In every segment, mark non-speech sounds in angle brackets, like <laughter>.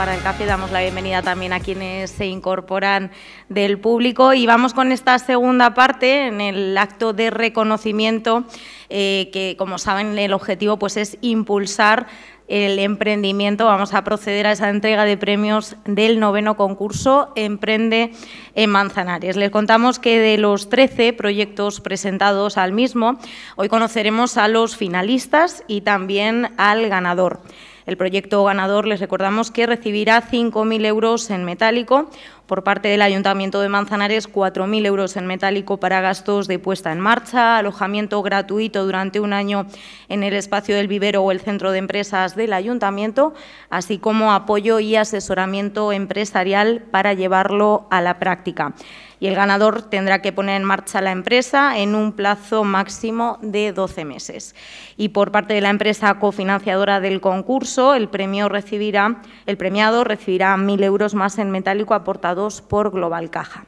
para el café. Damos la bienvenida también a quienes se incorporan del público y vamos con esta segunda parte en el acto de reconocimiento eh, que, como saben, el objetivo pues, es impulsar el emprendimiento. Vamos a proceder a esa entrega de premios del noveno concurso Emprende en Manzanares. Les contamos que de los 13 proyectos presentados al mismo, hoy conoceremos a los finalistas y también al ganador. El proyecto ganador, les recordamos que recibirá 5.000 euros en metálico, por parte del Ayuntamiento de Manzanares 4.000 euros en metálico para gastos de puesta en marcha, alojamiento gratuito durante un año en el espacio del vivero o el centro de empresas del Ayuntamiento, así como apoyo y asesoramiento empresarial para llevarlo a la práctica y el ganador tendrá que poner en marcha la empresa en un plazo máximo de 12 meses. Y por parte de la empresa cofinanciadora del concurso, el, premiado recibirá 1.000 euros más en metálico aportados por Global Caja.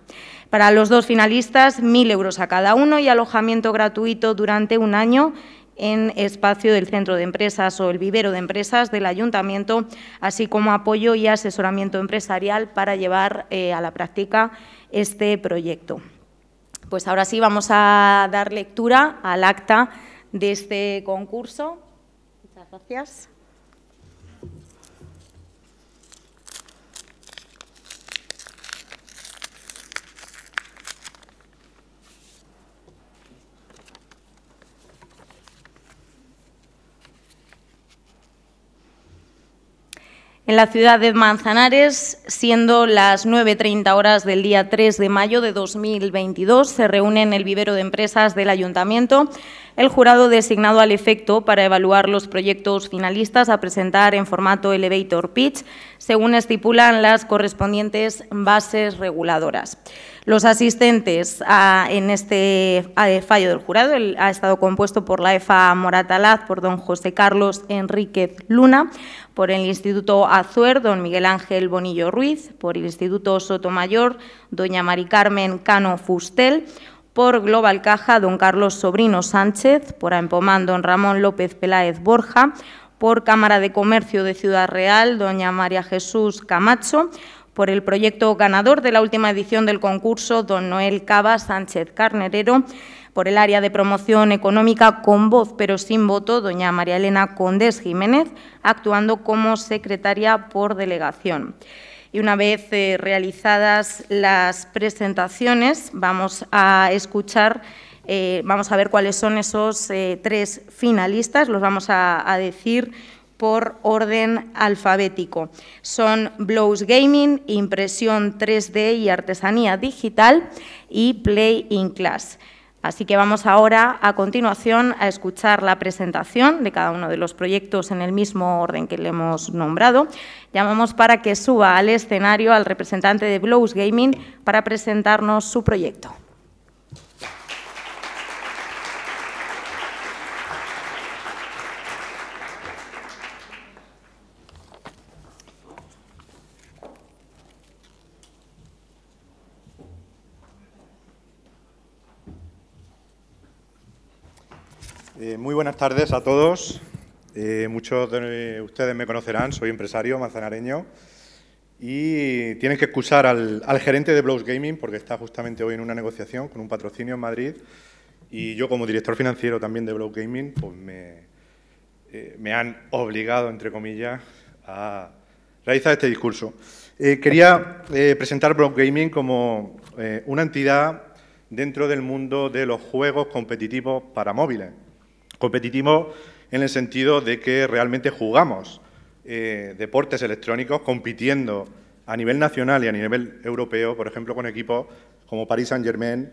Para los dos finalistas, 1.000 euros a cada uno y alojamiento gratuito durante un año en espacio del Centro de Empresas o el Vivero de Empresas del Ayuntamiento, así como apoyo y asesoramiento empresarial para llevar eh, a la práctica este proyecto. Pues ahora sí vamos a dar lectura al acta de este concurso. Muchas gracias. en la ciudad de Manzanares, siendo las 9.30 horas del día 3 de mayo de 2022. Se reúne en el vivero de empresas del Ayuntamiento el jurado designado al efecto para evaluar los proyectos finalistas a presentar en formato elevator pitch, según estipulan las correspondientes bases reguladoras. Los asistentes en este fallo del jurado han ha estado compuesto por la EFA Moratalaz, por don José Carlos Enríquez Luna, por el Instituto Azuer, don Miguel Ángel Bonillo Ruiz, por el Instituto Sotomayor, doña Mari Carmen Cano Fustel, por Global Caja, don Carlos Sobrino Sánchez, por Empomán, don Ramón López Peláez Borja, por Cámara de Comercio de Ciudad Real, doña María Jesús Camacho, por el proyecto ganador de la última edición del concurso, don Noel Cava Sánchez Carnerero, por el área de promoción económica con voz pero sin voto, doña María Elena Condés Jiménez, actuando como secretaria por delegación. Y una vez eh, realizadas las presentaciones, vamos a escuchar, eh, vamos a ver cuáles son esos eh, tres finalistas, los vamos a, a decir por orden alfabético. Son Blows Gaming, Impresión 3D y Artesanía Digital y Play in Class. Así que vamos ahora, a continuación, a escuchar la presentación de cada uno de los proyectos en el mismo orden que le hemos nombrado. Llamamos para que suba al escenario al representante de Blows Gaming para presentarnos su proyecto. Eh, muy buenas tardes a todos. Eh, muchos de ustedes me conocerán, soy empresario manzanareño y tienen que excusar al, gerente de Blows Gaming porque está justamente hoy en una negociación con un patrocinio en Madrid y yo como director financiero también de Blows Gaming pues me, eh, me han obligado, entre comillas, a realizar este discurso. quería presentar Blows Gaming como una entidad dentro del mundo de los juegos competitivos para móviles. Competitivo en el sentido de que realmente jugamos eh, deportes electrónicos compitiendo a nivel nacional y a nivel europeo, por ejemplo, con equipos como Paris Saint-Germain,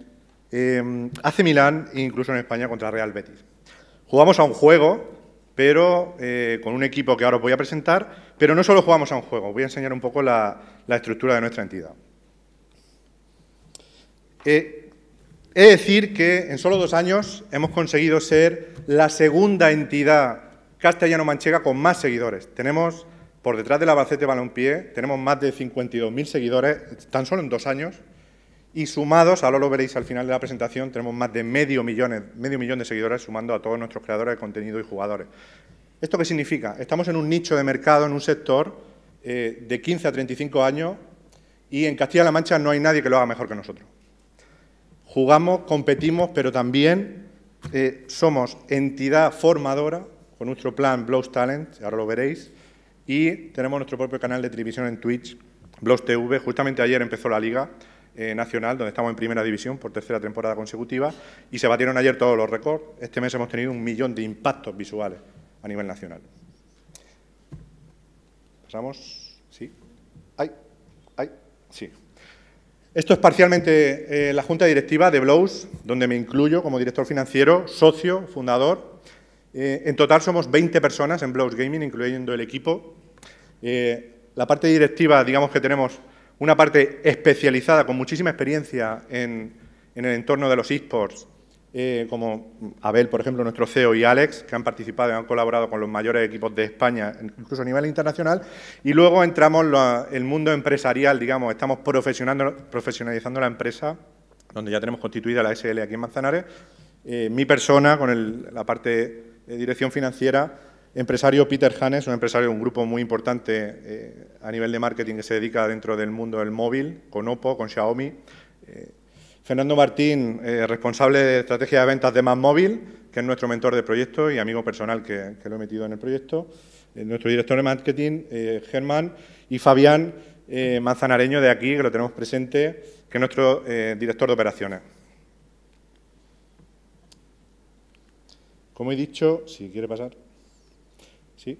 hace eh, Milán e incluso en España contra Real Betis. Jugamos a un juego, pero eh, con un equipo que ahora os voy a presentar, pero no solo jugamos a un juego, voy a enseñar un poco la, estructura de nuestra entidad. Es decir que en solo dos años hemos conseguido ser la segunda entidad castellano-manchega con más seguidores. Tenemos, por detrás del Albacete Balompié, tenemos más de 52.000 seguidores tan solo en dos años y sumados, ahora lo veréis al final de la presentación, tenemos más de medio, medio millón de seguidores sumando a todos nuestros creadores de contenido y jugadores. ¿Esto qué significa? Estamos en un nicho de mercado, en un sector eh, de 15 a 35 años y en Castilla-La Mancha no hay nadie que lo haga mejor que nosotros. Jugamos, competimos, pero también eh, somos entidad formadora con nuestro plan Blows Talent, ahora lo veréis, y tenemos nuestro propio canal de televisión en Twitch, Blows TV. Justamente ayer empezó la liga eh, nacional, donde estamos en primera división por tercera temporada consecutiva, y se batieron ayer todos los récords. Este mes hemos tenido un millón de impactos visuales a nivel nacional. ¿Pasamos? ¿Sí? ¿Ay? ¿Ay? Sí. Esto es parcialmente eh, la junta directiva de Blows, donde me incluyo como director financiero, socio, fundador. Eh, en total somos 20 personas en Blows Gaming, incluyendo el equipo. Eh, la parte directiva, digamos que tenemos una parte especializada con muchísima experiencia en, en el entorno de los esports eh, como Abel, por ejemplo, nuestro CEO y Alex, que han participado y han colaborado con los mayores equipos de España, incluso a nivel internacional. Y luego entramos en el mundo empresarial, digamos, estamos profesionalizando la empresa, donde ya tenemos constituida la SL aquí en Manzanares. Eh, mi persona, con la parte de dirección financiera, empresario Peter Hannes, un empresario de un grupo muy importante eh, a nivel de marketing que se dedica dentro del mundo del móvil, con Oppo, con Xiaomi. Fernando Martín, eh, responsable de estrategia de ventas de Más que es nuestro mentor de proyecto y amigo personal que, lo he metido en el proyecto. Eh, nuestro director de marketing, eh, Germán, y Fabián Manzanareño de aquí, que lo tenemos presente, que es nuestro director de operaciones. Como he dicho, si quiere pasar. Sí,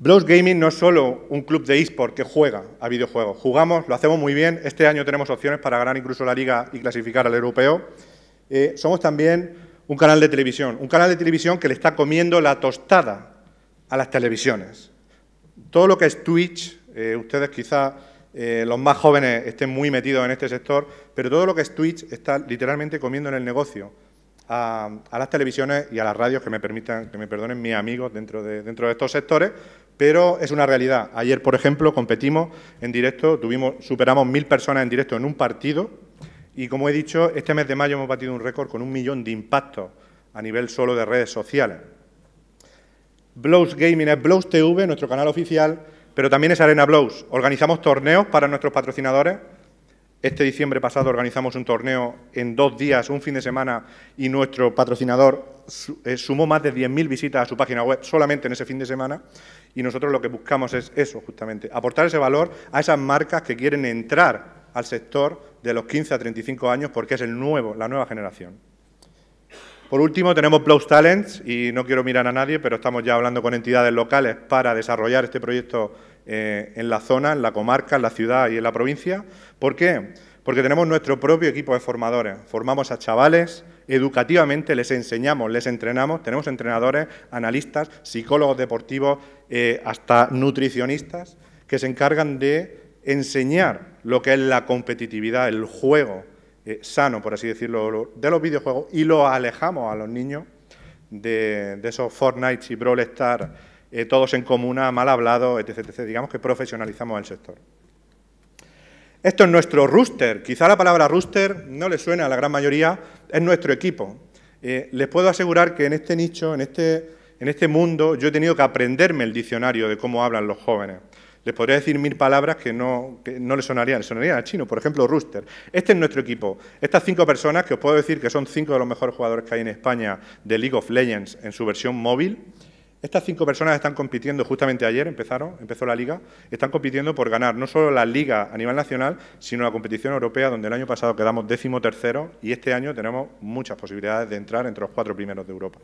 Blows Gaming no es solo un club de eSport que juega a videojuegos. Jugamos, lo hacemos muy bien. Este año tenemos opciones para ganar incluso la liga y clasificar al europeo. Eh, somos también un canal de televisión. Un canal de televisión que le está comiendo la tostada a las televisiones. Todo lo que es Twitch, eh, ustedes quizá eh, los más jóvenes estén muy metidos en este sector, pero todo lo que es Twitch está literalmente comiendo en el negocio a, las televisiones y a las radios, que me permitan, que me perdonen mis amigos dentro de, dentro de estos sectores, pero es una realidad. Ayer, por ejemplo, competimos en directo, tuvimos, superamos mil personas en directo en un partido y, como he dicho, este mes de mayo hemos batido un récord con un millón de impactos a nivel solo de redes sociales. Blows Gaming es Blows TV, nuestro canal oficial, pero también es Arena Blows. Organizamos torneos para nuestros patrocinadores este diciembre pasado organizamos un torneo en dos días, un fin de semana, y nuestro patrocinador eh, sumó más de 10.000 visitas a su página web solamente en ese fin de semana. Y nosotros lo que buscamos es eso, justamente, aportar ese valor a esas marcas que quieren entrar al sector de los 15 a 35 años porque es el nuevo, la nueva generación. Por último, tenemos Blows Talents, y no quiero mirar a nadie, pero estamos ya hablando con entidades locales para desarrollar este proyecto eh, en la zona, en la comarca, en la ciudad y en la provincia. ¿Por qué? Porque tenemos nuestro propio equipo de formadores. Formamos a chavales, educativamente les enseñamos, les entrenamos. Tenemos entrenadores, analistas, psicólogos deportivos, eh, hasta nutricionistas, que se encargan de enseñar lo que es la competitividad, el juego eh, sano, por así decirlo, de los videojuegos y lo alejamos a los niños de, de esos Fortnite y Brawl Stars eh, todos en comuna, mal hablado, etc, Digamos que profesionalizamos el sector. Esto es nuestro rooster. Quizá la palabra rooster no le suena a la gran mayoría, es nuestro equipo. Eh, les puedo asegurar que en este nicho, este, en este, mundo, yo he tenido que aprenderme el diccionario de cómo hablan los jóvenes. Les podría decir mil palabras que no, le les sonarían, sonarían al chino, por ejemplo, rooster. Este es nuestro equipo. Estas cinco personas, que os puedo decir que son cinco de los mejores jugadores que hay en España de League of Legends en su versión móvil, estas cinco personas están compitiendo, justamente ayer empezaron, empezó la liga, están compitiendo por ganar no solo la liga a nivel nacional, sino la competición europea, donde el año pasado quedamos décimo tercero y este año tenemos muchas posibilidades de entrar entre los cuatro primeros de Europa.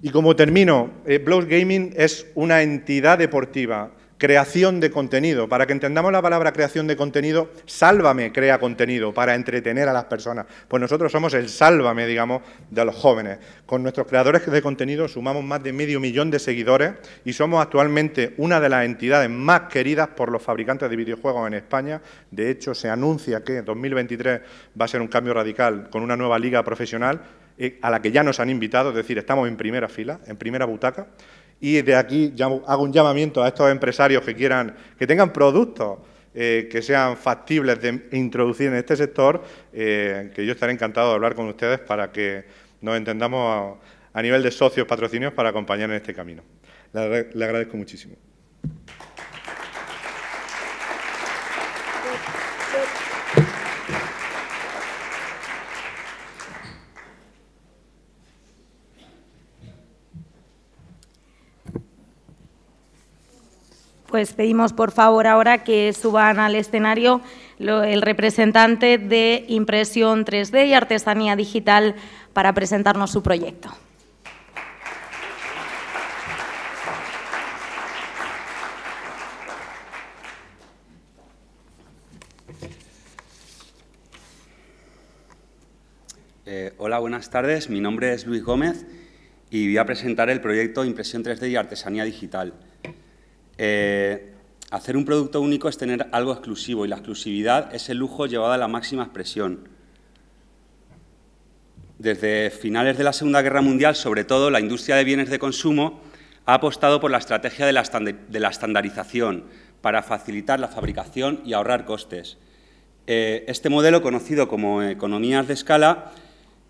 Y como termino, eh, Blows Gaming es una entidad deportiva creación de contenido. Para que entendamos la palabra creación de contenido, sálvame crea contenido para entretener a las personas. Pues nosotros somos el sálvame, digamos, de los jóvenes. Con nuestros creadores de contenido sumamos más de medio millón de seguidores y somos actualmente una de las entidades más queridas por los fabricantes de videojuegos en España. De hecho, se anuncia que en 2023 va a ser un cambio radical con una nueva liga profesional eh, a la que ya nos han invitado, es decir, estamos en primera fila, en primera butaca. Y de aquí hago un llamamiento a estos empresarios que quieran, que tengan productos eh, que sean factibles de introducir en este sector, eh, que yo estaré encantado de hablar con ustedes para que nos entendamos a, nivel de socios patrocinios para acompañar en este camino. le agradezco muchísimo. Pues pedimos por favor ahora que suban al escenario el representante de Impresión 3D y Artesanía Digital para presentarnos su proyecto. Eh, hola, buenas tardes. Mi nombre es Luis Gómez y voy a presentar el proyecto Impresión 3D y Artesanía Digital. Eh, hacer un producto único es tener algo exclusivo y la exclusividad es el lujo llevado a la máxima expresión. Desde finales de la Segunda Guerra Mundial, sobre todo, la industria de bienes de consumo ha apostado por la estrategia de la, estandarización para facilitar la fabricación y ahorrar costes. Eh, este modelo, conocido como economías de escala,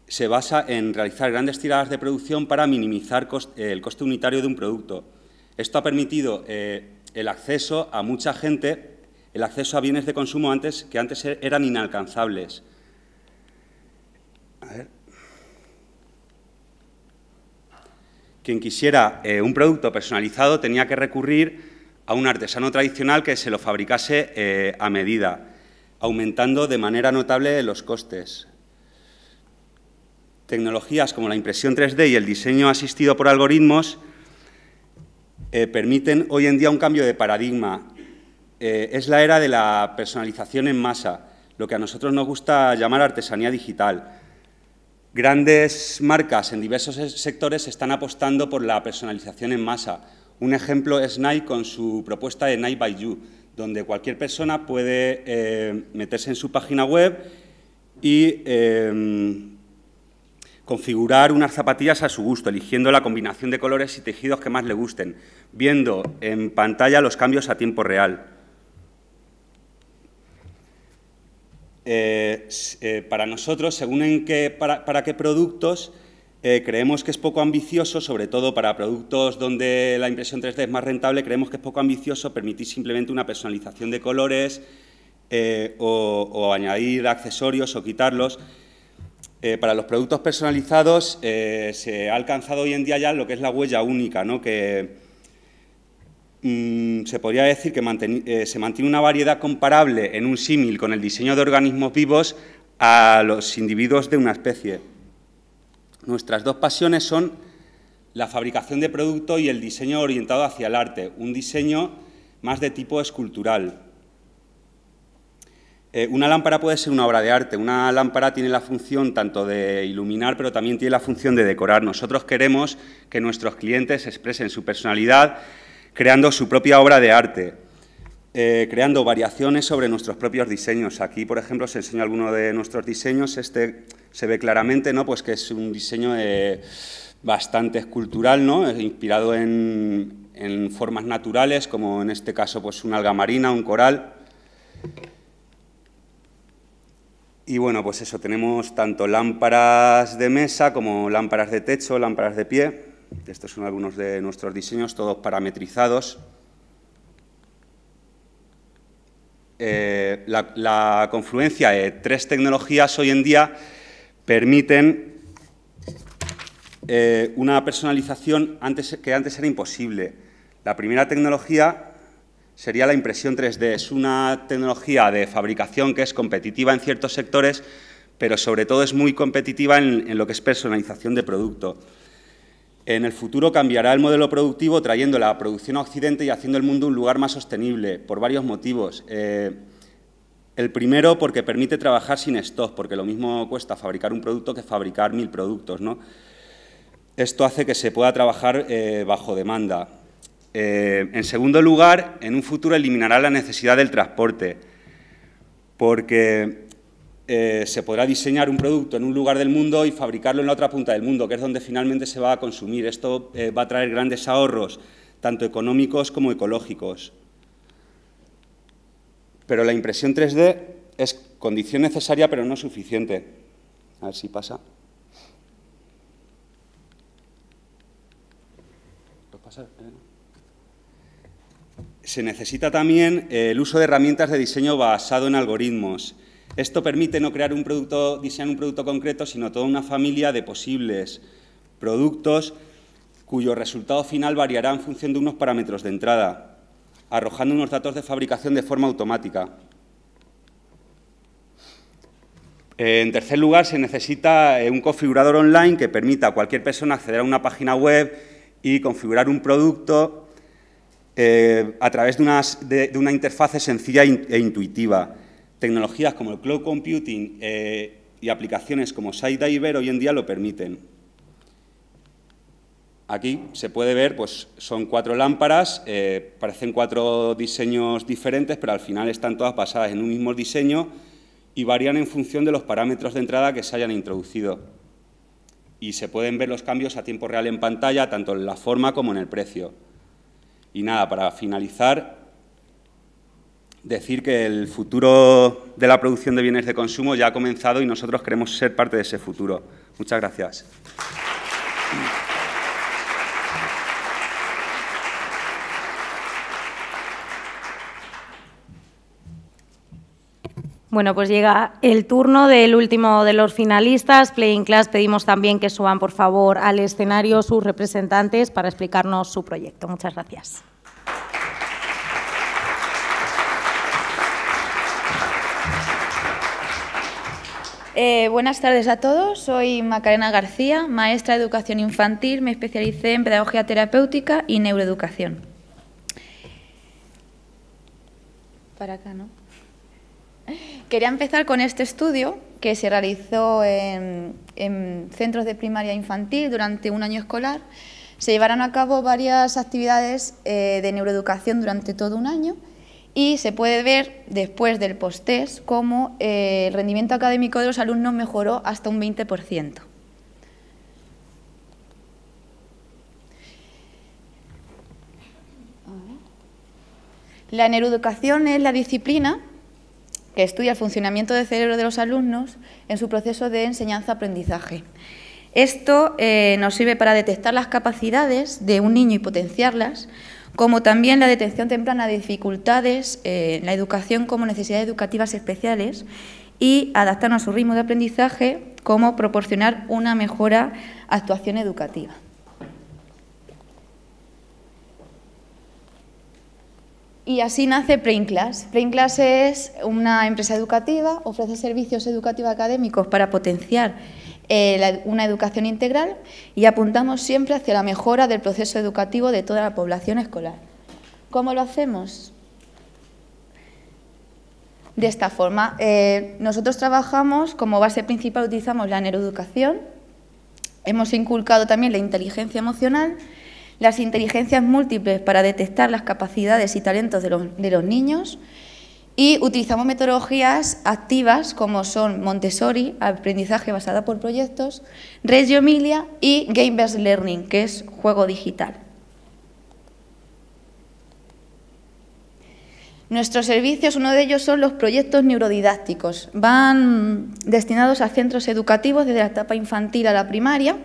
se basa en realizar grandes tiradas de producción para minimizar el coste unitario de un producto esto ha permitido eh, el acceso a mucha gente, el acceso a bienes de consumo antes que antes e-, eran inalcanzables. Quien quisiera eh, un producto personalizado tenía que recurrir a un artesano tradicional que se lo fabricase eh, a medida, aumentando de manera notable los costes. Tecnologías como la impresión 3D y el diseño asistido por algoritmos eh, permiten hoy en día un cambio de paradigma. Eh, es la era de la personalización en masa, lo que a nosotros nos gusta llamar artesanía digital. Grandes marcas en diversos sectores están apostando por la personalización en masa. Un ejemplo es Nike con su propuesta de Nike by You, donde cualquier persona puede eh, meterse en su página web y em, configurar unas zapatillas a su gusto, eligiendo la combinación de colores y tejidos que más le gusten viendo en pantalla los cambios a tiempo real. Eh, eh, para nosotros, según en qué, para, qué productos, eh, creemos que es poco ambicioso, sobre todo para productos donde la impresión 3D es más rentable, creemos que es poco ambicioso permitir simplemente una personalización de colores o, o, añadir accesorios o quitarlos. para los productos personalizados se ha alcanzado hoy en día ya lo que es la huella única, ¿no? que, Mm, se podría decir que eh, se mantiene una variedad comparable en un símil con el diseño de organismos vivos a los individuos de una especie. Nuestras dos pasiones son la fabricación de producto y el diseño orientado hacia el arte, un diseño más de tipo escultural. Eh, una lámpara puede ser una obra de arte. Una lámpara tiene la función tanto de iluminar, pero también tiene la función de decorar. Nosotros queremos que nuestros clientes expresen su personalidad creando su propia obra de arte, eh, creando variaciones sobre nuestros propios diseños. Aquí, por ejemplo, se enseña alguno de nuestros diseños. Este se ve claramente, Pues que es un diseño eh, bastante escultural, ¿no? Eh, inspirado en, formas naturales, como en este caso, pues una alga marina, un coral. Y bueno, pues eso, tenemos tanto lámparas de mesa como lámparas de techo, lámparas de pie. Estos son algunos de nuestros diseños, todos parametrizados. Eh, la, confluencia de tres tecnologías hoy en día permiten eh, una personalización antes, que antes era imposible. La primera tecnología sería la impresión 3D. Es una tecnología de fabricación que es competitiva en ciertos sectores, pero sobre todo es muy competitiva en lo que es personalización de producto. En el futuro cambiará el modelo productivo trayendo la producción a Occidente y haciendo el mundo un lugar más sostenible, por varios motivos. Eh, el primero, porque permite trabajar sin stock, porque lo mismo cuesta fabricar un producto que fabricar mil productos. ¿no? Esto hace que se pueda trabajar eh, bajo demanda. Eh, en segundo lugar, en un futuro eliminará la necesidad del transporte, porque eh, se podrá diseñar un producto en un lugar del mundo y fabricarlo en la otra punta del mundo, que es donde finalmente se va a consumir. Esto eh, va a traer grandes ahorros, tanto económicos como ecológicos. Pero la impresión 3D es condición necesaria, pero no suficiente. A ver si pasa. Se necesita también eh, el uso de herramientas de diseño basado en algoritmos. Esto permite no crear un producto, diseñar un producto concreto, sino toda una familia de posibles productos cuyo resultado final variará en función de unos parámetros de entrada, arrojando unos datos de fabricación de forma automática. En tercer lugar, se necesita eh, un configurador online que permita a cualquier persona acceder a una página web y configurar un producto eh, a través de, una interfaz sencilla e, e intuitiva. Tecnologías como el cloud computing eh, y aplicaciones como SideDiver hoy en día lo permiten. Aquí se puede ver, pues son cuatro lámparas, eh, parecen cuatro diseños diferentes, pero al final están todas basadas en un mismo diseño y varían en función de los parámetros de entrada que se hayan introducido. Y se pueden ver los cambios a tiempo real en pantalla, tanto en la forma como en el precio. Y nada, para finalizar, decir que el futuro de la producción de bienes de consumo ya ha comenzado y nosotros queremos ser parte de ese futuro. Muchas gracias. Bueno, pues llega el turno del último de los finalistas. Playing Class pedimos también que suban, por favor, al escenario sus representantes para explicarnos su proyecto. Muchas gracias. Eh, buenas tardes a todos. Soy Macarena García, maestra de educación infantil. Me especialicé en pedagogía terapéutica y neuroeducación. acá, Quería empezar con este estudio que se realizó en, centros de primaria infantil durante un año escolar. Se llevaron a cabo varias actividades eh, de neuroeducación durante todo un año y se puede ver después del post-test cómo eh, el rendimiento académico de los alumnos mejoró hasta un 20%. La neuroeducación es la disciplina que estudia el funcionamiento del cerebro de los alumnos en su proceso de enseñanza-aprendizaje. Esto eh, nos sirve para detectar las capacidades de un niño y potenciarlas, como también la detección temprana de dificultades en eh, la educación como necesidades educativas especiales y adaptarnos a su ritmo de aprendizaje como proporcionar una mejora actuación educativa. Y así nace Preinclass. Preinclass es una empresa educativa, ofrece servicios educativos académicos para potenciar eh, una educación integral y apuntamos siempre hacia la mejora del proceso educativo de toda la población escolar. ¿Cómo lo hacemos? De esta forma, eh, nosotros trabajamos, como base principal utilizamos la neuroeducación, hemos inculcado también la inteligencia emocional, las inteligencias múltiples para detectar las capacidades y talentos de los, de los niños, y utilizamos metodologías activas como son Montessori, aprendizaje basada por proyectos, Reggio Emilia y Game-Based Learning, que es juego digital. Nuestros servicios, uno de ellos son los proyectos neurodidácticos. Van destinados a centros educativos desde la etapa infantil a la primaria.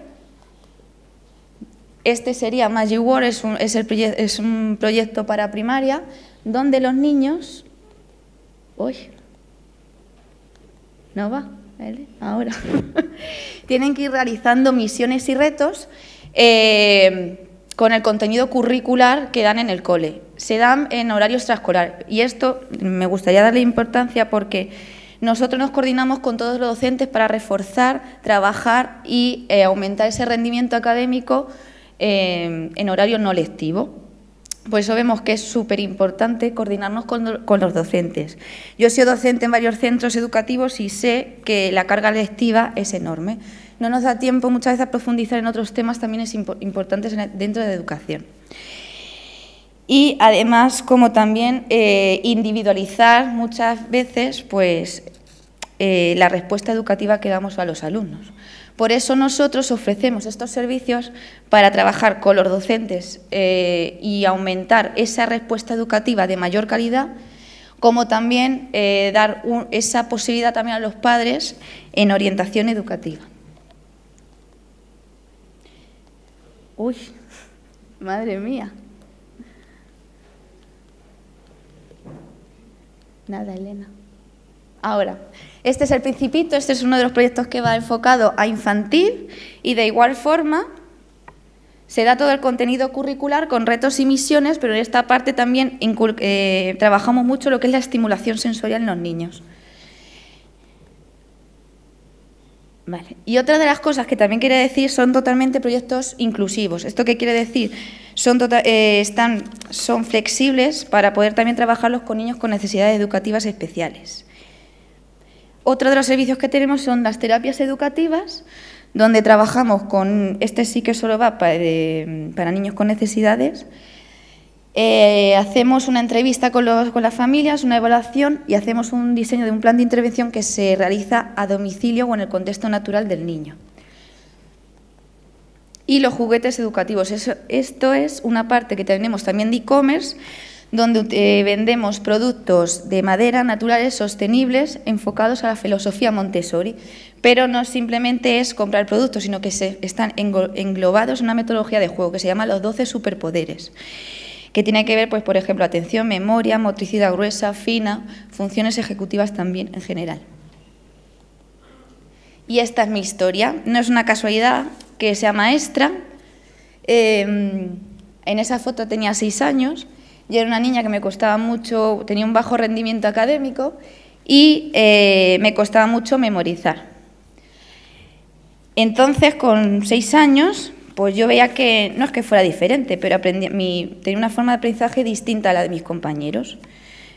Este sería Magic es es un proyecto para primaria, donde los niños Hoy. No va, Ahora. <laughs> Tienen que ir realizando misiones y retos eh, con el contenido curricular que dan en el cole. Se dan en horarios extraescolar. Y esto me gustaría darle importancia porque nosotros nos coordinamos con todos los docentes para reforzar, trabajar y eh, aumentar ese rendimiento académico eh, en horario no lectivo. Por pues eso vemos que es súper importante coordinarnos con, los docentes. Yo he sido docente en varios centros educativos y sé que la carga lectiva es enorme. No nos da tiempo muchas veces a profundizar en otros temas también es importante importantes dentro de la educación. Y además, como también eh, individualizar muchas veces pues, eh, la respuesta educativa que damos a los alumnos. Por eso nosotros ofrecemos estos servicios para trabajar con los docentes eh, y aumentar esa respuesta educativa de mayor calidad, como también eh, dar esa posibilidad también a los padres en orientación educativa. Uy, madre mía. Nada, Elena. Ahora, este es el Principito, este es uno de los proyectos que va enfocado a infantil y de igual forma se da todo el contenido curricular con retos y misiones, pero en esta parte también eh, trabajamos mucho lo que es la estimulación sensorial en los niños. Y otra de las cosas que también quería decir son totalmente proyectos inclusivos. ¿Esto qué quiere decir? son tota- eh, flexibles para poder también trabajarlos con niños con necesidades educativas especiales. Otro de los servicios que tenemos son las terapias educativas, donde trabajamos con, este sí que solo va eh, para, niños con necesidades, eh, hacemos una entrevista con, con, las familias, una evaluación y hacemos un diseño de un plan de intervención que se realiza a domicilio o en el contexto natural del niño. Y los juguetes educativos. esto es una parte que tenemos también de e-commerce, donde eh, vendemos productos de madera naturales sostenibles enfocados a la filosofía Montessori. Pero no simplemente es comprar productos, sino que se están englobados en una metodología de juego que se llama los 12 superpoderes que tiene que ver, pues, por ejemplo, atención, memoria, motricidad gruesa, fina, funciones ejecutivas también en general. Y esta es mi historia. No es una casualidad que sea maestra. Em, en esa foto tenía seis años yo era una niña que me costaba mucho, tenía un bajo rendimiento académico y eh, me costaba mucho memorizar. Entonces, con seis años, pues yo veía que no es que fuera diferente, pero tenía una forma de aprendizaje distinta a la de mis compañeros.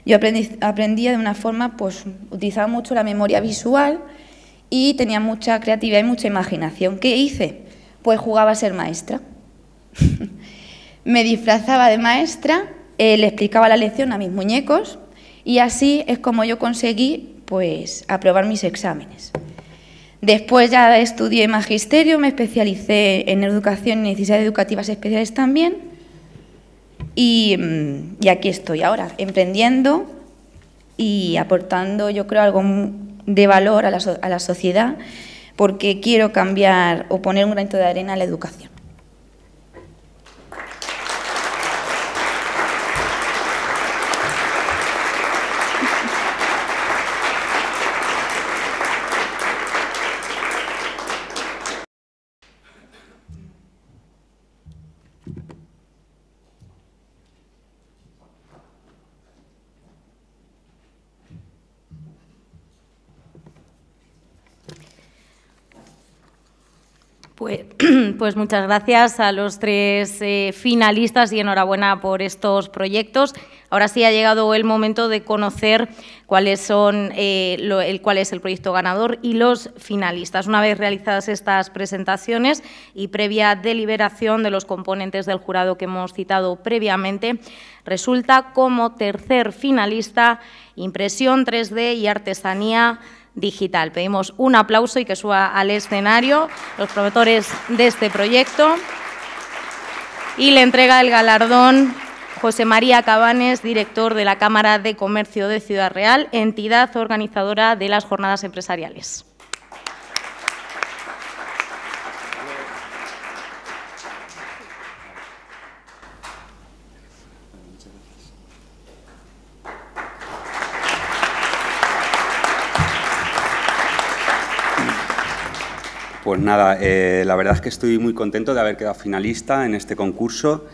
Yo aprendía de una forma, pues utilizaba mucho la memoria visual y tenía mucha creatividad y mucha imaginación. ¿Qué hice? Pues jugaba a ser maestra. <laughs> me disfrazaba de maestra eh, le explicaba la lección a mis muñecos y así es como yo conseguí pues aprobar mis exámenes. Después ya estudié magisterio, me especialicé en educación y necesidades educativas especiales también y, mm, aquí estoy ahora, emprendiendo y aportando yo creo algo de valor a la, a la sociedad porque quiero cambiar o poner un granito de arena a la educación. Pues, <clears throat> pues, muchas gracias a los tres eh, finalistas y enhorabuena por estos proyectos. Ahora sí ha llegado el momento de conocer son, eh, el, cuál es el proyecto ganador y los finalistas. Una vez realizadas estas presentaciones y previa deliberación de los componentes del jurado que hemos citado previamente, resulta como tercer finalista Impresión 3D y Artesanía digital. Pedimos un aplauso y que suba al escenario los promotores de este proyecto. Y le entrega el galardón José María Cabanes, director de la Cámara de Comercio de Ciudad Real, entidad organizadora de las jornadas empresariales. Pues nada, eh, la verdad es que estoy muy contento de haber quedado finalista en este concurso.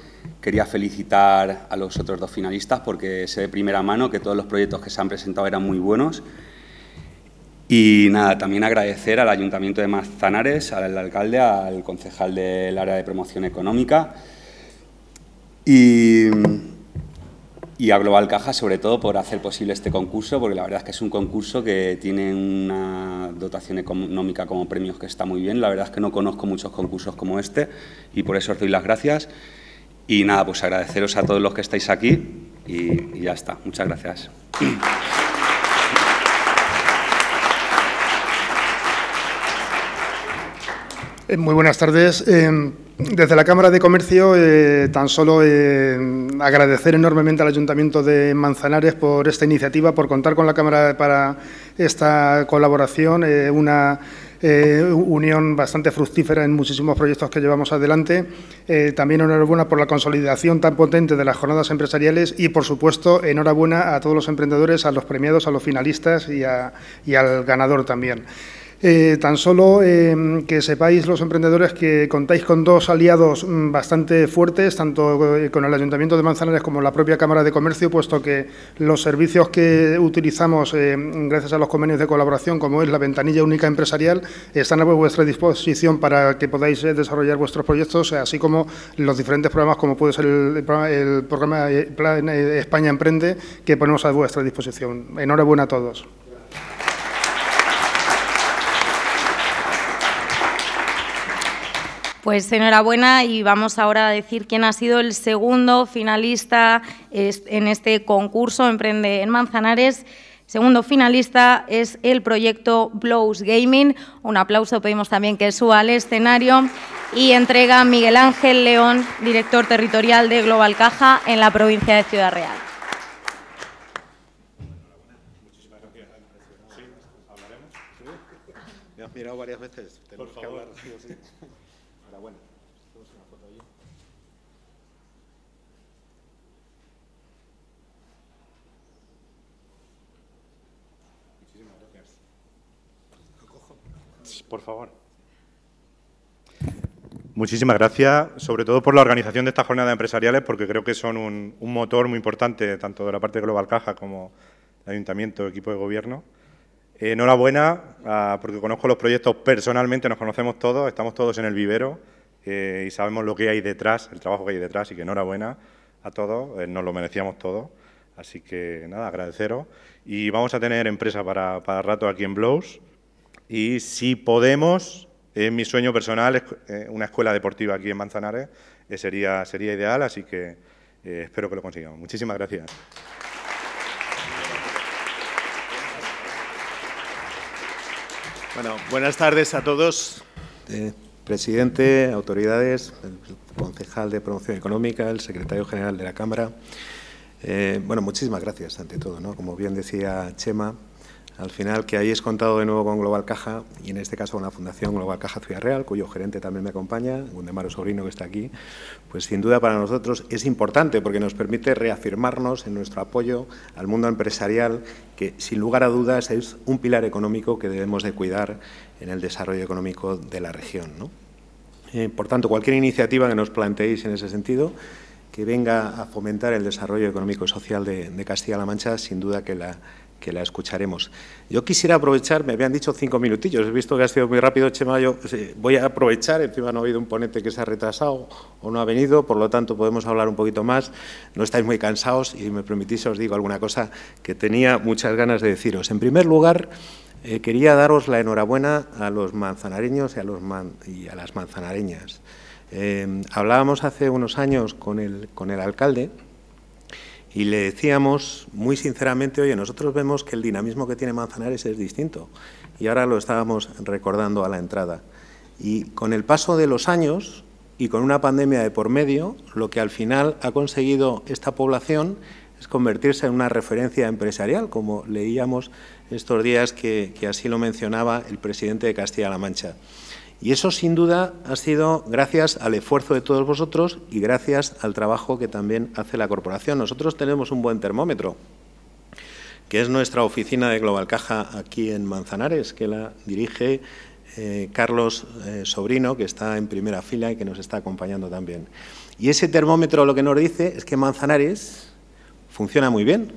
Quería felicitar a los otros dos finalistas porque sé de primera mano que todos los proyectos que se han presentado eran muy buenos. Y nada, también agradecer al Ayuntamiento de Mazanares, al alcalde, al concejal del área de promoción económica. Y y a Global Caja sobre todo por hacer posible este concurso, porque la verdad es que es un concurso que tiene una dotación económica como premios que está muy bien. La verdad es que no conozco muchos concursos como este y por eso os doy las gracias. Y nada, pues agradeceros a todos los que estáis aquí y, y ya está. Muchas gracias. <clears throat> Eh, muy buenas tardes. Em, desde la Cámara de Comercio, eh, tan solo eh, agradecer enormemente al Ayuntamiento de Manzanares por esta iniciativa, por contar con la Cámara para esta colaboración, una unión bastante fructífera en muchísimos proyectos que llevamos adelante. también enhorabuena por la consolidación tan potente de las jornadas empresariales y, por supuesto, enhorabuena a todos los emprendedores, a los premiados, a los finalistas y al ganador también. Eh, tan solo eh, que sepáis los emprendedores que contáis con dos aliados mm, bastante fuertes, tanto eh, con el Ayuntamiento de Manzanares como la propia Cámara de Comercio, puesto que los servicios que utilizamos gracias a los convenios de colaboración, como es la ventanilla única empresarial, están a vuestra disposición para que podáis desarrollar vuestros proyectos, así como los diferentes programas, como puede ser el, programa España Emprende, que ponemos a vuestra disposición. Enhorabuena a todos. Pues enhorabuena y vamos ahora a decir quién ha sido el segundo finalista en este concurso Emprende en Manzanares. Segundo finalista es el proyecto Blows Gaming. Un aplauso pedimos también que suba al escenario y entrega Miguel Ángel León, director territorial de Global Caja en la provincia de Ciudad Real. Me has mirado varias veces. por favor. Muchísimas gracias, sobre todo por la organización de estas jornadas empresariales, porque creo que son un, motor muy importante, tanto de la parte de Global Caja como del Ayuntamiento, equipo de gobierno. Eh, enhorabuena, ah, porque conozco los proyectos personalmente, nos conocemos todos, estamos todos en el vivero eh, y sabemos lo que hay detrás, el trabajo que hay detrás, y que enhorabuena a todos, eh, nos lo merecíamos todos. Así que nada, agradeceros. Y vamos a tener empresa para, para rato aquí en Blows y si podemos, eh, mi sueño personal eh, una escuela deportiva aquí en Manzanares, eh, sería, sería ideal, así que eh, espero que lo consigamos. Muchísimas gracias. Bueno, buenas tardes a todos. presidente, autoridades, concejal de promoción económica, el secretario general de la Cámara. bueno, muchísimas gracias ante todo. ¿no? Como bien decía Chema, al final, que ahí es contado de nuevo con Global Caja, y en este caso con la Fundación Global Caja Ciudad Real, cuyo gerente también me acompaña, Gundemaro Sobrino, que está aquí, pues sin duda para nosotros es importante porque nos permite reafirmarnos en nuestro apoyo al mundo empresarial, que sin lugar a dudas es un pilar económico que debemos de cuidar en el desarrollo económico de la región. Eh, por tanto, cualquier iniciativa que nos planteéis en ese sentido, que venga a fomentar el desarrollo económico y social de Castilla-La Mancha, sin duda que la que la escucharemos. Yo quisiera aprovechar, me habían dicho cinco minutillos, he visto que ha sido muy rápido, Chema, yo voy a aprovechar, encima no ha habido un ponente que se ha retrasado o no ha venido, por lo tanto podemos hablar un poquito más, no estáis muy cansados y me permitís os digo alguna cosa que tenía muchas ganas de deciros. En primer lugar, eh, quería daros la enhorabuena a los manzanareños y a, las manzanareñas. Eh, hablábamos hace unos años con el alcalde, y le decíamos muy sinceramente, oye, nosotros vemos que el dinamismo que tiene Manzanares es distinto. Y ahora lo estábamos recordando a la entrada. Y con el paso de los años y con una pandemia de por medio, lo que al final ha conseguido esta población es convertirse en una referencia empresarial, como leíamos estos días que, que así lo mencionaba el presidente de Castilla-La Mancha. Y eso, sin duda, ha sido gracias al esfuerzo de todos vosotros y gracias al trabajo que también hace la corporación. Nosotros tenemos un buen termómetro, que es nuestra oficina de Global Caja aquí en Manzanares, que la dirige eh, Carlos eh, Sobrino, que está en primera fila y que nos está acompañando también. Y ese termómetro lo que nos dice es que Manzanares funciona muy bien,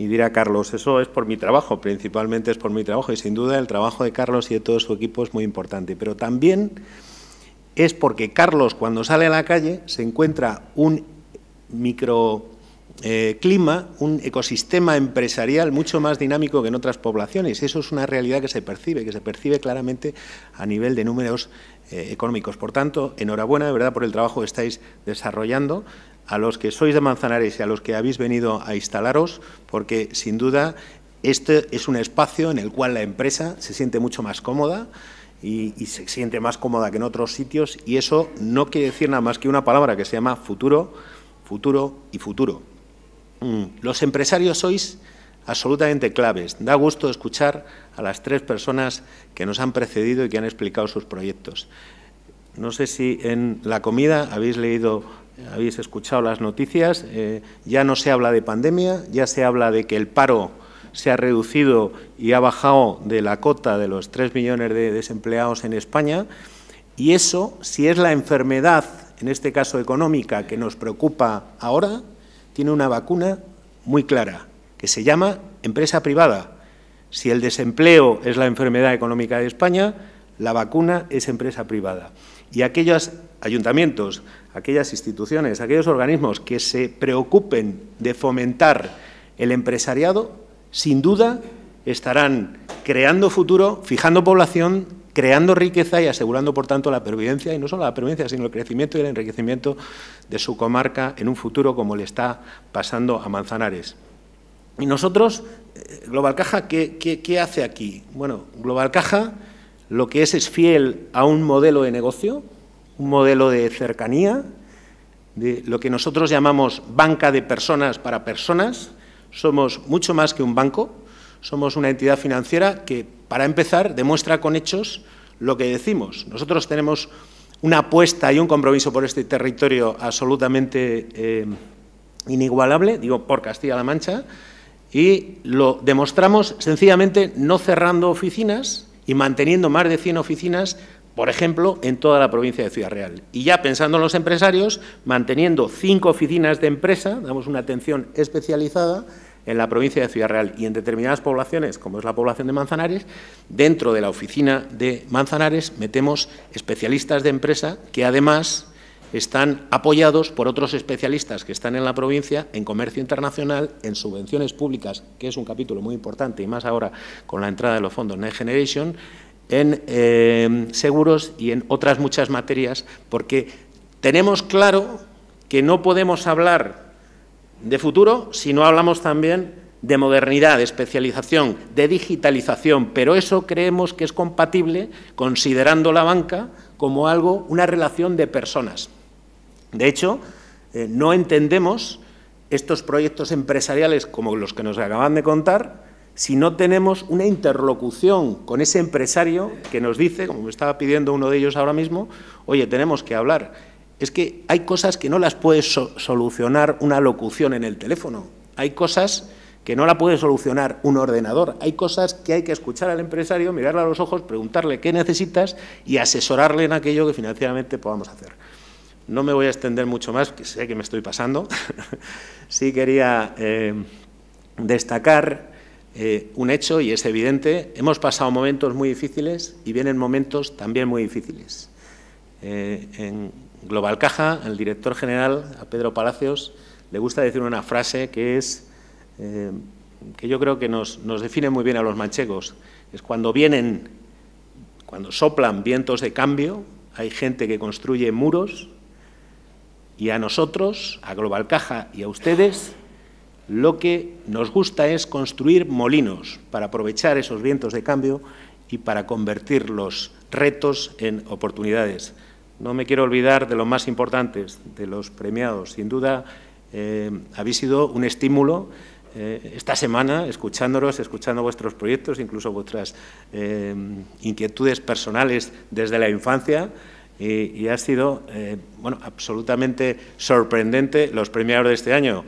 y dirá Carlos, eso es por mi trabajo, principalmente es por mi trabajo y sin duda el trabajo de Carlos y de todo su equipo es muy importante, pero también es porque Carlos cuando sale a la calle se encuentra un microclima, eh, un ecosistema empresarial mucho más dinámico que en otras poblaciones. Eso es una realidad que se percibe, que se percibe claramente a nivel de números eh, económicos. Por tanto, enhorabuena de verdad por el trabajo que estáis desarrollando a los que sois de Manzanares y a los que habéis venido a instalaros, porque sin duda este es un espacio en el cual la empresa se siente mucho más cómoda y, se siente más cómoda que en otros sitios y eso no quiere decir nada más que una palabra que se llama futuro, futuro y futuro. Mm, los empresarios sois absolutamente claves. Da gusto escuchar a las tres personas que nos han precedido y que han explicado sus proyectos. No sé si en la comida habéis leído habéis escuchado las noticias, eh, ya no se habla de pandemia, ya se habla de que el paro se ha reducido y ha bajado de la cota de los 3 millones de desempleados en España. Y eso, si es la enfermedad, en este caso económica, que nos preocupa ahora, tiene una vacuna muy clara, que se llama empresa privada. Si el desempleo es la enfermedad económica de España, la vacuna es empresa privada. Y aquellos ayuntamientos aquellas instituciones, aquellos organismos que se preocupen de fomentar el empresariado, sin duda estarán creando futuro, fijando población, creando riqueza y asegurando, por tanto, la pervivencia, y no solo la pervivencia, sino el crecimiento y el enriquecimiento de su comarca en un futuro como le está pasando a Manzanares. Y nosotros, eh, Global Caja, ¿qué, hace aquí? Bueno, Global Caja lo que es es fiel a un modelo de negocio, un modelo de cercanía, de lo que nosotros llamamos banca de personas para personas. Somos mucho más que un banco, somos una entidad financiera que, para empezar, demuestra con hechos lo que decimos. Nosotros tenemos una apuesta y un compromiso por este territorio absolutamente eh, inigualable, digo, por Castilla-La Mancha, y lo demostramos sencillamente no cerrando oficinas y manteniendo más de 100 oficinas por ejemplo, en toda la provincia de Ciudad Real. Y ya pensando en los empresarios, manteniendo cinco oficinas de empresa, damos una atención especializada en la provincia de Ciudad Real y en determinadas poblaciones, como es la población de Manzanares, dentro de la oficina de Manzanares metemos especialistas de empresa que además están apoyados por otros especialistas que están en la provincia en comercio internacional, en subvenciones públicas, que es un capítulo muy importante y más ahora con la entrada de los fondos Next Generation, en em, seguros y en otras muchas materias, porque tenemos claro que no podemos hablar de futuro si no hablamos también de modernidad, de especialización, de digitalización, pero eso creemos que es compatible considerando la banca como algo, una relación de personas. De hecho, eh, no entendemos estos proyectos empresariales como los que nos acaban de contar, si no tenemos una interlocución con ese empresario que nos dice, como me estaba pidiendo uno de ellos ahora mismo, oye, tenemos que hablar. Es que hay cosas que no las puede solucionar una locución en el teléfono, hay cosas que no la puede solucionar un ordenador, hay cosas que hay que escuchar al empresario, mirarle a los ojos, preguntarle qué necesitas y asesorarle en aquello que financieramente podamos hacer. No me voy a extender mucho más, que sé que me estoy pasando. <laughs> sí quería eh, destacar eh, un hecho y es evidente, hemos pasado momentos muy difíciles y vienen momentos también muy difíciles. Eh, en Global Caja, el director general, a Pedro Palacios, le gusta decir una frase que es, eh, que yo creo que nos, nos define muy bien a los manchegos, es cuando vienen, cuando soplan vientos de cambio, hay gente que construye muros y a nosotros, a Global Caja y a ustedes, lo que nos gusta es construir molinos para aprovechar esos vientos de cambio y para convertir los retos en oportunidades. No me quiero olvidar de los más importantes, de los premiados. Sin duda, eh, habéis sido un estímulo eh, esta semana, escuchándolos, escuchando vuestros proyectos, incluso vuestras eh, inquietudes personales desde la infancia. Y, y ha sido bueno, absolutamente sorprendente los premiados de este año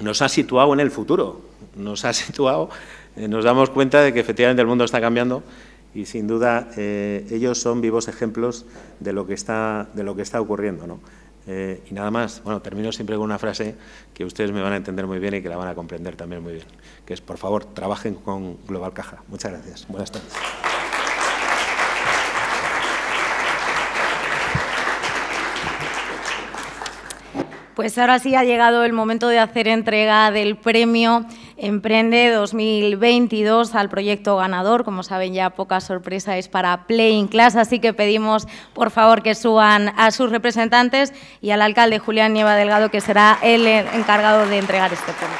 nos ha situado en el futuro, nos ha <laughs> situado, eh, nos damos cuenta de que efectivamente el mundo está cambiando y sin duda eh, ellos son vivos ejemplos de lo que está, de lo que está ocurriendo. ¿no? Eh, y nada más, bueno, termino siempre con una frase que ustedes me van a entender muy bien y que la van a comprender también muy bien, que es, por favor, trabajen con Global Caja. Muchas gracias. Buenas tardes. Pues ahora sí ha llegado el momento de hacer entrega del premio Emprende 2022 al proyecto ganador. Como saben, ya poca sorpresa es para Playing Class, así que pedimos, por favor, que suban a sus representantes y al alcalde Julián Nieva Delgado, que será el encargado de entregar este premio.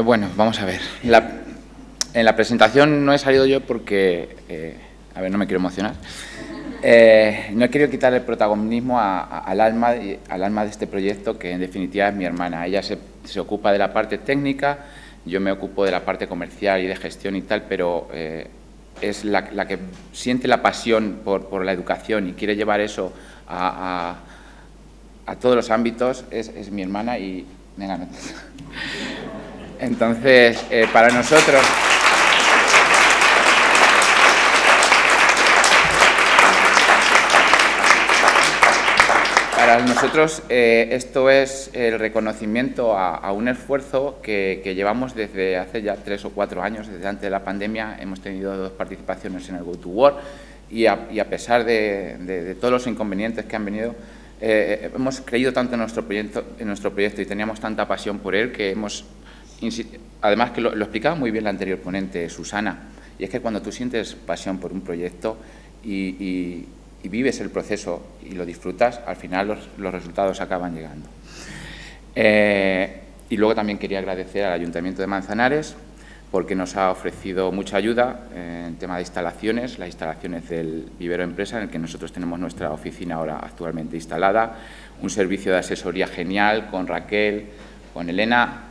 Eh, bueno, vamos a ver. en la presentación no he salido yo porque, eh, a ver, no me quiero emocionar. Eh, no he querido quitar el protagonismo al, alma, al alma de este proyecto, que en definitiva es mi hermana. Ella se, ocupa de la parte técnica, yo me ocupo de la parte comercial y de gestión y tal, pero es la, que siente la pasión por, la educación y quiere llevar eso a, todos los ámbitos, es, mi hermana y... Venga, no. Entonces, eh, para nosotros... Para nosotros eh, esto es el reconocimiento a, un esfuerzo que, llevamos desde hace ya tres o cuatro años, desde antes de la pandemia. Hemos tenido dos participaciones en el Go to War y a, pesar de, todos los inconvenientes que han venido, eh, hemos creído tanto en nuestro, proyecto, en nuestro proyecto y teníamos tanta pasión por él que hemos además que lo, explicaba muy bien la anterior ponente, Susana, y es que cuando tú sientes pasión por un proyecto y, vives el proceso y lo disfrutas, al final los, resultados acaban llegando. Eh, y luego también quería agradecer al Ayuntamiento de Manzanares porque nos ha ofrecido mucha ayuda en tema de instalaciones, las instalaciones del vivero empresa en el que nosotros tenemos nuestra oficina ahora actualmente instalada, un servicio de asesoría genial con Raquel, con Elena,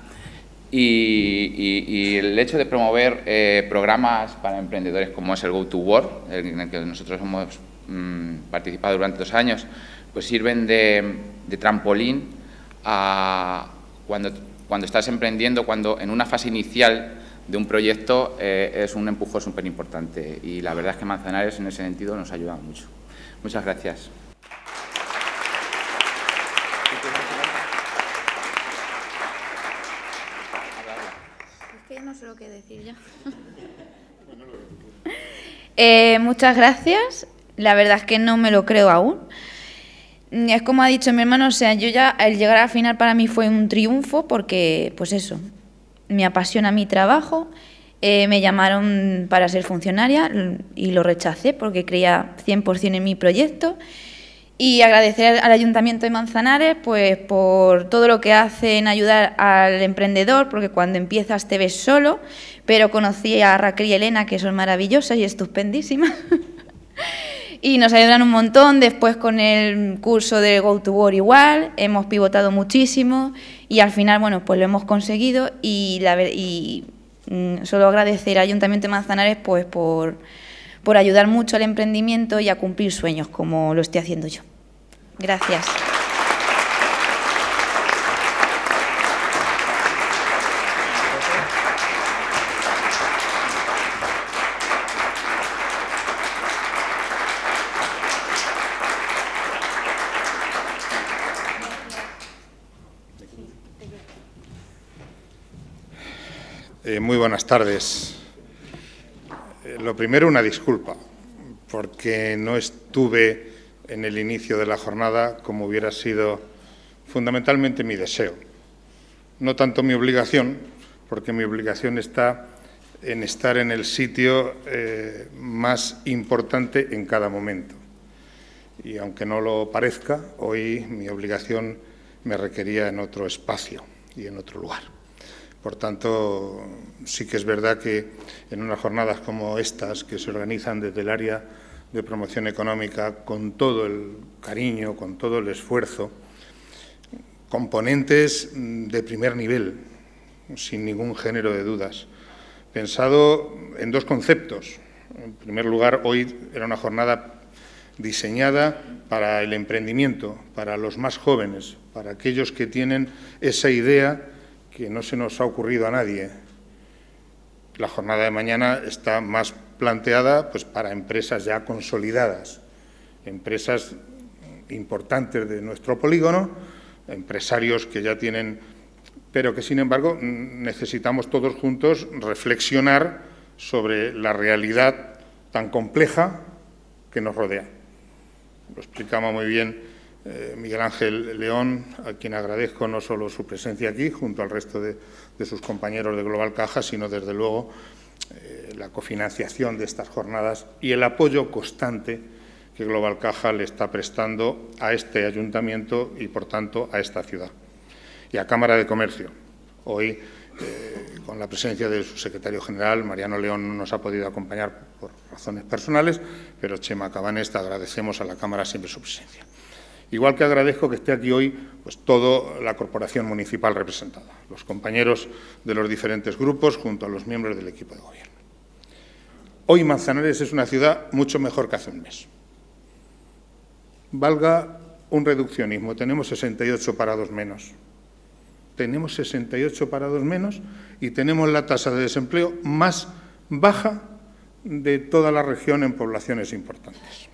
y, el hecho de promover eh, programas para emprendedores como es el Go to Work, en el que nosotros hemos mm, participado durante dos años, pues sirven de, trampolín cuando, estás emprendiendo, cuando en una fase inicial de un proyecto eh, es un empujón súper importante. Y la verdad es que Manzanares en ese sentido nos ha ayudado mucho. Muchas gracias. <laughs> Eh, muchas gracias. La verdad es que no me lo creo aún. Mm, es como ha dicho mi hermano, o sea, yo ya el llegar al final para mí fue un triunfo porque, pues eso, me apasiona mi trabajo. Eh, me llamaron para ser funcionaria y lo rechacé porque creía 100% en mi proyecto. Y agradecer al Ayuntamiento de Manzanares pues, por todo lo que hacen ayudar al emprendedor, porque cuando empiezas te ves solo, pero conocí a Raquel y Elena, que son maravillosas y estupendísimas. <laughs> y nos ayudan un montón. Después con el curso de Go to War igual, hemos pivotado muchísimo y al final, bueno, pues lo hemos conseguido y, y mm, solo agradecer al Ayuntamiento de Manzanares pues por, por ayudar mucho al emprendimiento y a cumplir sueños como lo estoy haciendo yo. Gracias. Eh, muy buenas tardes. Eh, lo primero, una disculpa, porque no estuve en el inicio de la jornada como hubiera sido fundamentalmente mi deseo. No tanto mi obligación, porque mi obligación está en estar en el sitio eh, más importante en cada momento. Y aunque no lo parezca, hoy mi obligación me requería en otro espacio y en otro lugar. Por tanto, sí que es verdad que en unas jornadas como estas, que se organizan desde el área de promoción económica con todo el cariño, con todo el esfuerzo, componentes de primer nivel, sin ningún género de dudas, pensado en dos conceptos. En primer lugar, hoy era una jornada diseñada para el emprendimiento, para los más jóvenes, para aquellos que tienen esa idea que no se nos ha ocurrido a nadie. La jornada de mañana está más planteada pues, para empresas ya consolidadas, empresas importantes de nuestro polígono, empresarios que ya tienen, pero que sin embargo necesitamos todos juntos reflexionar sobre la realidad tan compleja que nos rodea. Lo explicaba muy bien eh, Miguel Ángel León, a quien agradezco no solo su presencia aquí, junto al resto de, sus compañeros de Global Caja, sino desde luego eh, la cofinanciación de estas jornadas y el apoyo constante que Global Caja le está prestando a este ayuntamiento y, por tanto, a esta ciudad y a Cámara de Comercio. Hoy, eh, con la presencia de su secretario general, Mariano León no nos ha podido acompañar por razones personales, pero Chema Cabanes, agradecemos a la Cámara siempre su presencia. Igual que agradezco que esté aquí hoy pues, toda la corporación municipal representada, los compañeros de los diferentes grupos junto a los miembros del equipo de gobierno. Hoy Manzanares es una ciudad mucho mejor que hace un mes. Valga un reduccionismo, tenemos 68 parados menos. Tenemos 68 parados menos y tenemos la tasa de desempleo más baja de toda la región en poblaciones importantes.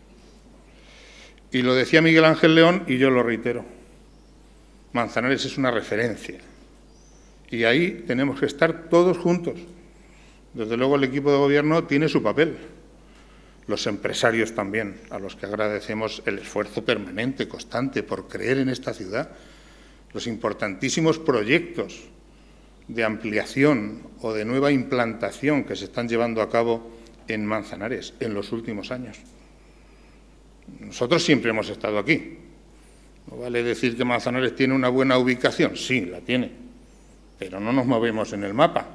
Y lo decía Miguel Ángel León y yo lo reitero. Manzanares es una referencia. Y ahí tenemos que estar todos juntos. Desde luego el equipo de gobierno tiene su papel. Los empresarios también, a los que agradecemos el esfuerzo permanente, constante, por creer en esta ciudad. Los importantísimos proyectos de ampliación o de nueva implantación que se están llevando a cabo en Manzanares en los últimos años. Nosotros siempre hemos estado aquí. No vale decir que Manzanares tiene una buena ubicación. Sí, la tiene. Pero no nos movemos en el mapa.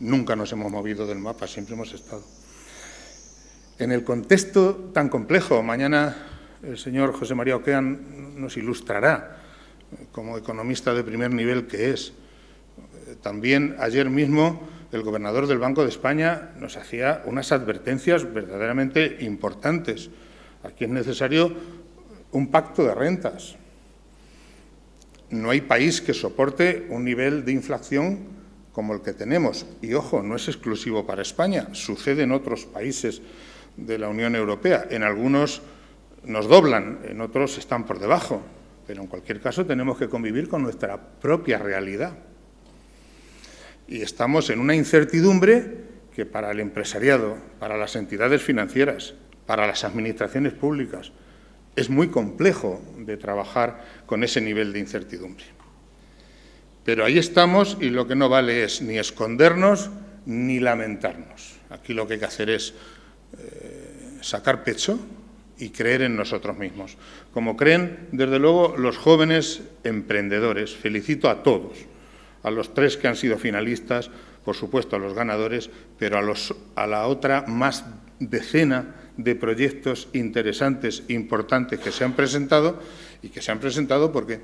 Nunca nos hemos movido del mapa, siempre hemos estado. En el contexto tan complejo, mañana el señor José María Oquean nos ilustrará, eh, como economista de primer nivel que es. Eh, también ayer mismo el gobernador del Banco de España nos hacía unas advertencias verdaderamente importantes. Aquí es necesario un pacto de rentas. No hay país que soporte un nivel de inflación como el que tenemos. Y ojo, no es exclusivo para España, sucede en otros países de la Unión Europea. En algunos nos doblan, en otros están por debajo. Pero en cualquier caso tenemos que convivir con nuestra propia realidad. Y estamos en una incertidumbre que para el empresariado, para las entidades financieras, para las administraciones públicas, es muy complejo de trabajar con ese nivel de incertidumbre. Pero ahí estamos y lo que no vale es ni escondernos ni lamentarnos. Aquí lo que hay que hacer es eh, sacar pecho y creer en nosotros mismos. Como creen, desde luego, los jóvenes emprendedores. Felicito a todos, a los tres que han sido finalistas, por supuesto a los ganadores, pero a, los, a la otra más decena de proyectos interesantes, importantes que se han presentado y que se han presentado porque eh,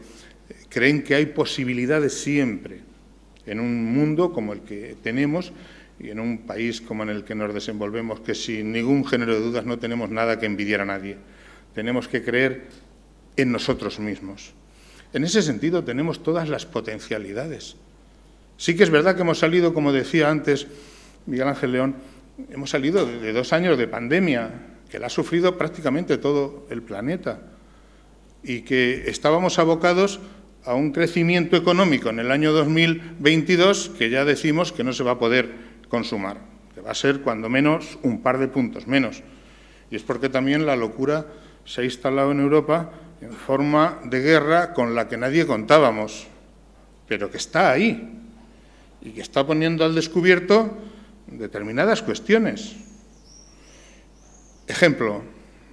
creen que hay posibilidades siempre en un mundo como el que tenemos y en un país como en el que nos desenvolvemos, que sin ningún género de dudas no tenemos nada que envidiar a nadie. Tenemos que creer en nosotros mismos. En ese sentido tenemos todas las potencialidades Sí que es verdad que hemos salido, como decía antes Miguel Ángel León, hemos salido de dos años de pandemia, que la ha sufrido prácticamente todo el planeta, y que estábamos abocados a un crecimiento económico en el año 2022 que ya decimos que no se va a poder consumar, que va a ser cuando menos un par de puntos menos. Y es porque también la locura se ha instalado en Europa en forma de guerra con la que nadie contábamos, pero que está ahí, y que está poniendo al descubierto determinadas cuestiones. Ejemplo,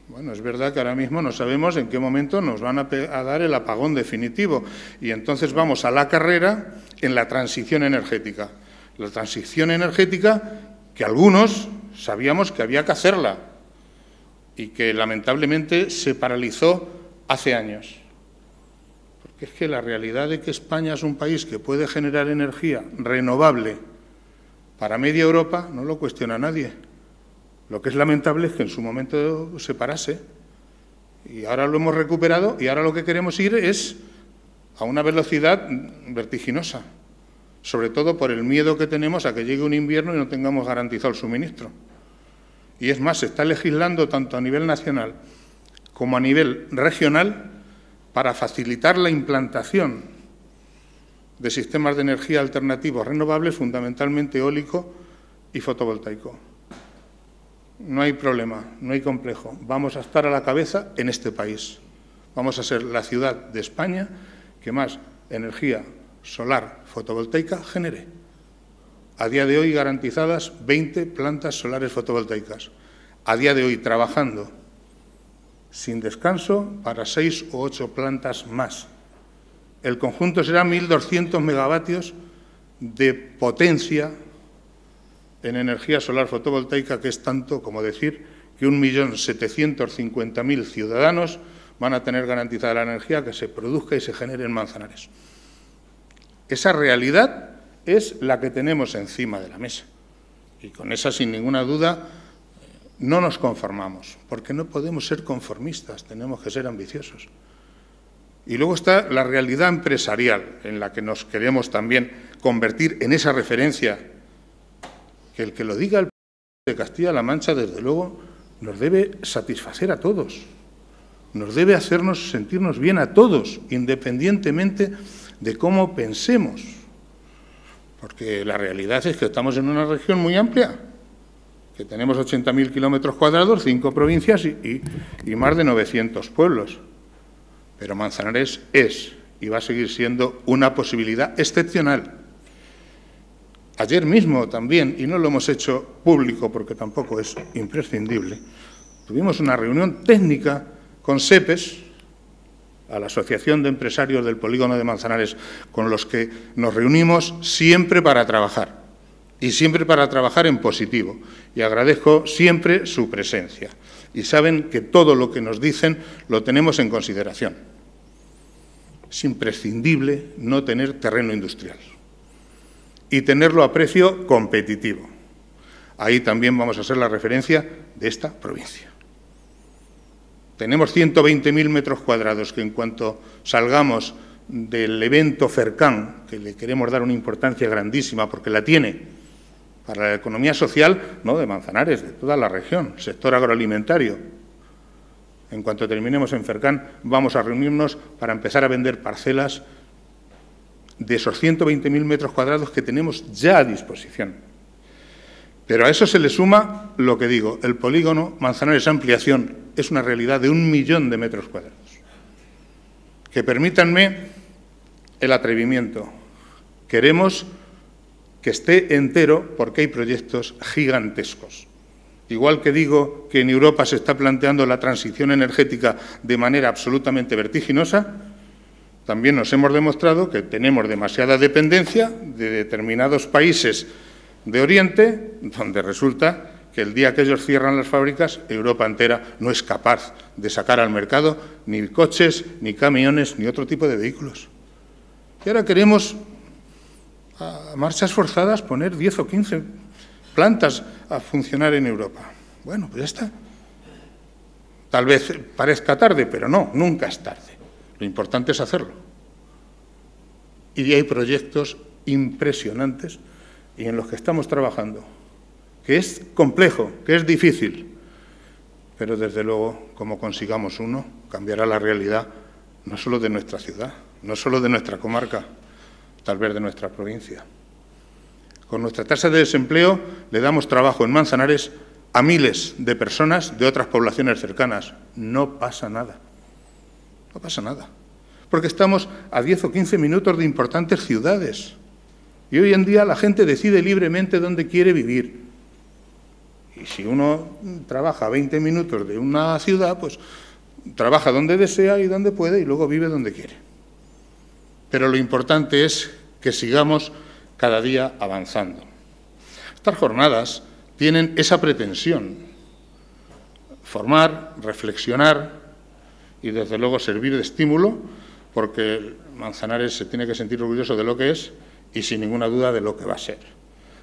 bueno, es verdad que ahora mismo no sabemos en qué momento nos van a, dar el apagón definitivo y entonces vamos a la carrera en la transición energética. La transición energética que algunos sabíamos que había que hacerla y que lamentablemente se paralizó hace años es que la realidad de que España es un país que puede generar energía renovable para media Europa no lo cuestiona nadie. Lo que es lamentable es que en su momento se parase y ahora lo hemos recuperado y ahora lo que queremos ir es a una velocidad vertiginosa, sobre todo por el miedo que tenemos a que llegue un invierno y no tengamos garantizado el suministro. Y es más, se está legislando tanto a nivel nacional como a nivel regional para facilitar la implantación de sistemas de energía alternativos renovables, fundamentalmente eólico y fotovoltaico. No hay problema, no hay complejo. Vamos a estar a la cabeza en este país. Vamos a ser la ciudad de España que más energía solar fotovoltaica genere. A día de hoy garantizadas 20 plantas solares fotovoltaicas. A día de hoy trabajando sin descanso para seis o ocho plantas más. El conjunto será 1.200 megavatios de potencia en energía solar fotovoltaica, que es tanto como decir que 1.750.000 ciudadanos van a tener garantizada la energía que se produzca y se genere en Manzanares. Esa realidad es la que tenemos encima de la mesa. Y con esa, sin ninguna duda, no nos conformamos, porque no podemos ser conformistas, tenemos que ser ambiciosos. Y luego está la realidad empresarial, en la que nos queremos también convertir en esa referencia, que el que lo diga el de Castilla-La Mancha, desde luego, nos debe satisfacer a todos, nos debe hacernos sentirnos bien a todos, independientemente de cómo pensemos, porque la realidad es que estamos en una región muy amplia que tenemos 80.000 kilómetros cuadrados, cinco provincias y, más de 900 pueblos. Pero Manzanares es y va a seguir siendo una posibilidad excepcional. Ayer mismo también, y no lo hemos hecho público porque tampoco es imprescindible, tuvimos una reunión técnica con SEPES, a la Asociación de Empresarios del Polígono de Manzanares, con los que nos reunimos siempre para trabajar y siempre para trabajar en positivo. Y agradezco siempre su presencia. Y saben que todo lo que nos dicen lo tenemos en consideración. Es imprescindible no tener terreno industrial y tenerlo a precio competitivo. Ahí también vamos a ser la referencia de esta provincia. Tenemos 120.000 metros cuadrados que en cuanto salgamos del evento FERCAN, que le queremos dar una importancia grandísima porque la tiene, para la economía social, no de Manzanares, de toda la región, sector agroalimentario. En cuanto terminemos en Fercán, vamos a reunirnos para empezar a vender parcelas de esos 120.000 metros cuadrados que tenemos ya a disposición. Pero a eso se le suma lo que digo, el polígono Manzanares Ampliación es una realidad de un millón de metros cuadrados. Que permítanme el atrevimiento. Queremos que esté entero porque hay proyectos gigantescos. Igual que digo que en Europa se está planteando la transición energética de manera absolutamente vertiginosa, también nos hemos demostrado que tenemos demasiada dependencia de determinados países de Oriente, donde resulta que el día que ellos cierran las fábricas, Europa entera no es capaz de sacar al mercado ni coches, ni camiones, ni otro tipo de vehículos. Y ahora queremos a marchas forzadas poner 10 o 15 plantas a funcionar en Europa. Bueno, pues ya está. Tal vez parezca tarde, pero no, nunca es tarde. Lo importante es hacerlo. Y hay proyectos impresionantes y en los que estamos trabajando, que es complejo, que es difícil, pero desde luego, como consigamos uno, cambiará la realidad no solo de nuestra ciudad, no solo de nuestra comarca, tal vez de nuestra provincia. Con nuestra tasa de desempleo le damos trabajo en Manzanares a miles de personas de otras poblaciones cercanas. No pasa nada. No pasa nada. Porque estamos a 10 o 15 minutos de importantes ciudades. Y hoy en día la gente decide libremente dónde quiere vivir. Y si uno trabaja a 20 minutos de una ciudad, pues trabaja donde desea y donde puede y luego vive donde quiere pero lo importante es que sigamos cada día avanzando. Estas jornadas tienen esa pretensión, formar, reflexionar y desde luego servir de estímulo, porque Manzanares se tiene que sentir orgulloso de lo que es y sin ninguna duda de lo que va a ser.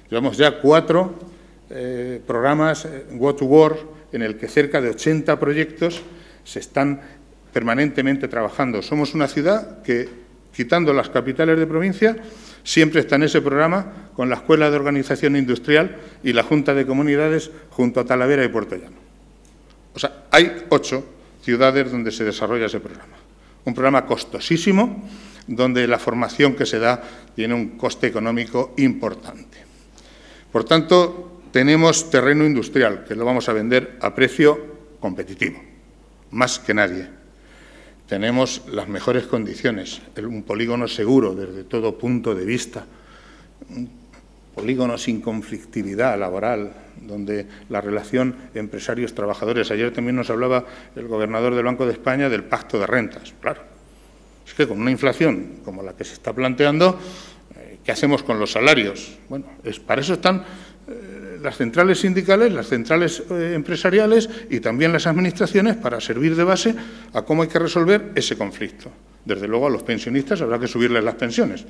Llevamos ya cuatro eh, programas eh, go to War en el que cerca de 80 proyectos se están permanentemente trabajando. Somos una ciudad que quitando las capitales de provincia, siempre está en ese programa con la Escuela de Organización Industrial y la Junta de Comunidades junto a Talavera y Puerto Llano. O sea, hay ocho ciudades donde se desarrolla ese programa. Un programa costosísimo, donde la formación que se da tiene un coste económico importante. Por tanto, tenemos terreno industrial, que lo vamos a vender a precio competitivo, más que nadie. Tenemos las mejores condiciones, un polígono seguro desde todo punto de vista, un polígono sin conflictividad laboral, donde la relación empresarios-trabajadores. Ayer también nos hablaba el gobernador del Banco de España del pacto de rentas. Claro, es que con una inflación como la que se está planteando, eh, ¿qué hacemos con los salarios? Bueno, es, para eso están eh, las centrales sindicales, las centrales eh, empresariales y también las administraciones para servir de base a cómo hay que resolver ese conflicto. Desde luego a los pensionistas habrá que subirles las pensiones.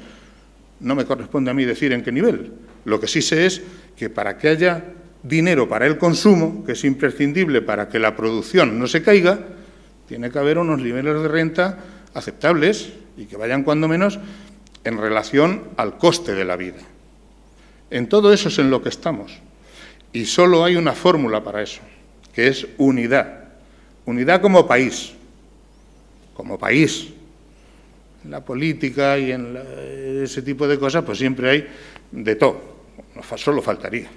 No me corresponde a mí decir en qué nivel. Lo que sí sé es que para que haya dinero para el consumo, que es imprescindible para que la producción no se caiga, tiene que haber unos niveles de renta aceptables y que vayan cuando menos en relación al coste de la vida. En todo eso es en lo que estamos. Y solo hay una fórmula para eso, que es unidad. Unidad como país, como país. En la política y en ese tipo de cosas, pues siempre hay de todo. Solo faltaría.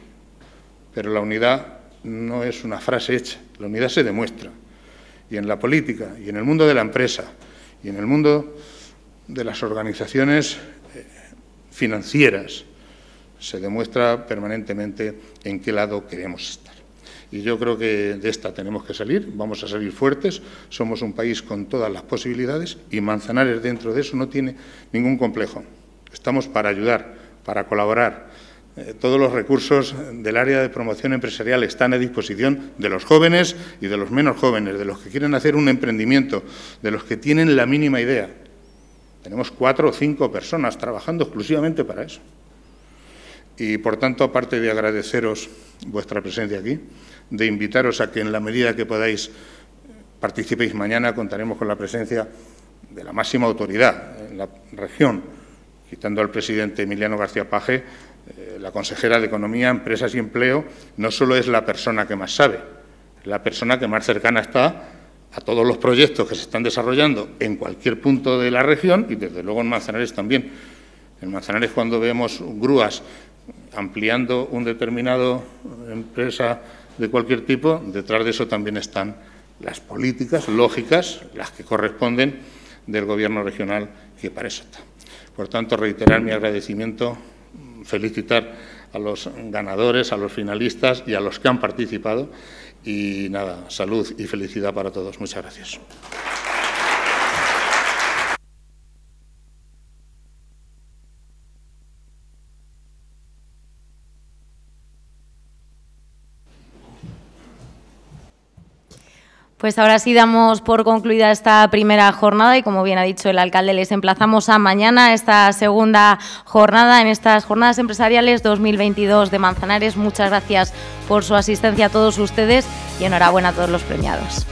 Pero la unidad no es una frase hecha, la unidad se demuestra. Y en la política, y en el mundo de la empresa, y en el mundo de las organizaciones eh, financieras, se demuestra permanentemente en qué lado queremos estar. Y yo creo que de esta tenemos que salir, vamos a salir fuertes, somos un país con todas las posibilidades y Manzanares dentro de eso no tiene ningún complejo. Estamos para ayudar, para colaborar. Eh, todos los recursos del área de promoción empresarial están a disposición de los jóvenes y de los menos jóvenes, de los que quieren hacer un emprendimiento, de los que tienen la mínima idea. Tenemos cuatro o cinco personas trabajando exclusivamente para eso. Y, por tanto, aparte de agradeceros vuestra presencia aquí, de invitaros a que, en la medida que podáis, eh, participéis mañana, contaremos con la presencia de la máxima autoridad en la región, quitando al presidente Emiliano García Paje, eh, la consejera de Economía, Empresas y Empleo no solo es la persona que más sabe, es la persona que más cercana está a todos los proyectos que se están desarrollando en cualquier punto de la región y, desde luego, en Manzanares también. En Manzanares, cuando vemos grúas ampliando un determinado empresa de cualquier tipo, detrás de eso también están las políticas lógicas, las que corresponden del Gobierno regional que para eso está. Por tanto, reiterar mi agradecimiento, felicitar a los ganadores, a los finalistas y a los que han participado. Y nada, salud y felicidad para todos. Muchas gracias. Pues ahora sí damos por concluida esta primera jornada y como bien ha dicho el alcalde, les emplazamos a mañana esta segunda jornada en estas jornadas empresariales 2022 de Manzanares. Muchas gracias por su asistencia a todos ustedes y enhorabuena a todos los premiados.